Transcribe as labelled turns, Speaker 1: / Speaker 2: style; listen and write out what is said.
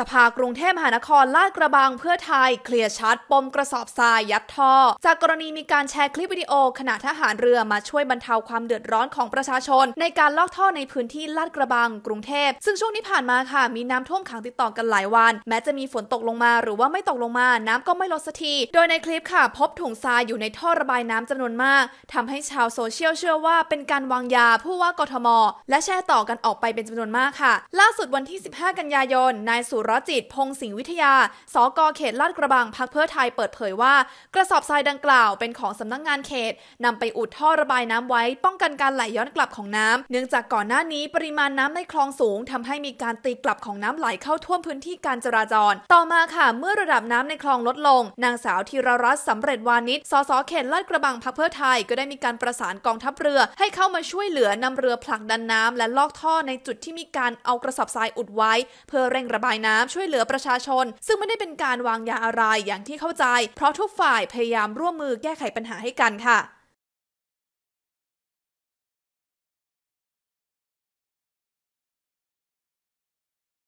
Speaker 1: สภากรุงเทพมหานครลาดกระบังเพื่อไทย เคลียร์ชัดปมกระสอบทรายยัดท่อ จากกรณีมีการแชร์คลิปวิดีโอ ขณะทหารเรือมาช่วยบรรเทาความเดือดร้อนของประชาชน ในการลอกท่อในพื้นที่ลาดกระบังกรุงเทพ ซึ่งช่วงที่ผ่านมาค่ะ มีน้ำท่วมขังติดต่อกันหลายวัน แม้จะมีฝนตกลงมาหรือว่าไม่ตกลงมาน้ำก็ไม่ลดสักทีโดยในคลิปค่ะ พบถุงทรายอยู่ในท่อระบายน้ำจำนวนมาก ทำให้ชาวโซเชียลเชื่อว่า เป็นการวางยาผู้ว่ากทม และแชร์ต่อกันออกไปเป็นจำนวนมากค่ะ ล่าสุดวันที่ 15 กันยายนนายสุรจิตพงศิีวิทยาสกเขตลาดกระบังพักเพื่อไทยเปิดเผยว่า กระสอบทรายดังกล่าวเป็นของสำนักงงานเขตนำไปอุดท่อระบายน้ำไว้ ป้องกันการไหลย้อนกลับของน้ำเนื่องจากก่อนหน้านี้ปริมาณน้ำในคลองสูงทำให้มีการตีกลับของน้ำไหลเข้าท่วมพื้นที่การจราจร ต่อมาค่ะ เมื่อระดับน้ำในคลองลดลง นางสาวธีรรัตน์สำเร็จวานิชสสเขตลาดกระบังพักเพื่อไทยก็ได้มีการประสานกองทัพเรือ ให้เข้ามาช่วยเหลือนำเรือผลักดันน้ำและลอกท่อในจุดที่มีการเอากระสอบทรายอุดไว้ เพื่อเร่งระบายน้ำ้ำช่วยเหลือประชาชน ซึ่งไม่ได้เป็นการวางยาอะไรอย่างที่เข้าใจ เพราะทุกฝ่ายพยายามร่วมมือแก้ไขปัญหาให้กันค่ะ